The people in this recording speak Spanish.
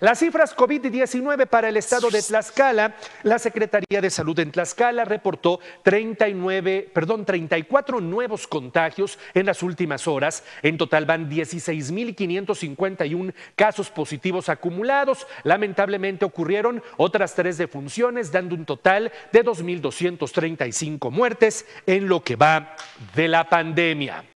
Las cifras COVID-19 para el estado de Tlaxcala, la Secretaría de Salud en Tlaxcala reportó 39, perdón, 34 nuevos contagios en las últimas horas. En total van 16.551 casos positivos acumulados. Lamentablemente ocurrieron otras tres defunciones, dando un total de 2.235 muertes en lo que va de la pandemia.